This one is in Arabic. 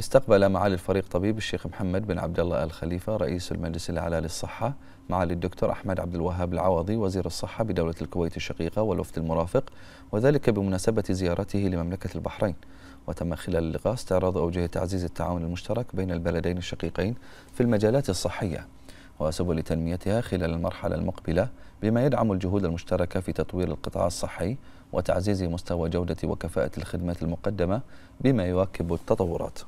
استقبل معالي الفريق طبيب الشيخ محمد بن عبد الله ال خليفه رئيس المجلس الاعلى للصحه معالي الدكتور احمد عبد الوهاب العوضي وزير الصحه بدوله الكويت الشقيقه والوفد المرافق وذلك بمناسبه زيارته لمملكه البحرين وتم خلال اللقاء استعراض اوجه تعزيز التعاون المشترك بين البلدين الشقيقين في المجالات الصحيه وسبل تنميتها خلال المرحله المقبله بما يدعم الجهود المشتركه في تطوير القطاع الصحي وتعزيز مستوى جوده وكفاءه الخدمات المقدمه بما يواكب التطورات